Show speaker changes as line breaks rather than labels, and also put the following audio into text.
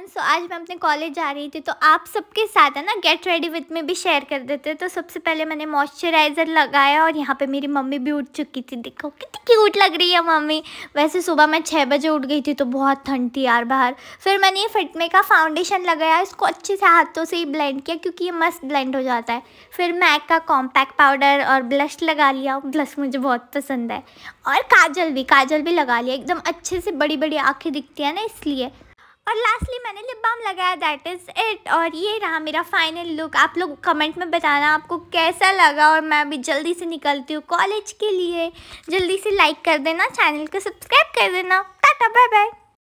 everyone so आज मैं अपने कॉलेज जा रही थी तो आप सबके साथ है ना गेट रेडी विद में भी शेयर कर देते तो सबसे पहले मैंने मॉइस्चराइज़र लगाया और यहाँ पे मेरी मम्मी भी उठ चुकी थी देखो कितनी क्यूट लग रही है मम्मी वैसे सुबह मैं छः बजे उठ गई थी तो बहुत ठंड थी यार बाहर फिर मैंने ये फिटमे का फाउंडेशन लगाया इसको अच्छे से हाथों से ही ब्लेंड किया क्योंकि ये मस्त ब्लेंड हो जाता है फिर मैक का कॉम्पैक्ट पाउडर और ब्लश लगा लिया ब्लश मुझे बहुत पसंद है और काजल भी काजल भी लगा लिया एकदम अच्छे से बड़ी बड़ी आँखें दिखती है ना इसलिए और लास्टली मैंने लिप बाम लगाया दैट इज़ इट और ये रहा मेरा फाइनल लुक आप लोग कमेंट में बताना आपको कैसा लगा और मैं अभी जल्दी से निकलती हूँ कॉलेज के लिए जल्दी से लाइक कर देना चैनल को सब्सक्राइब कर देना टाटा बाय बाय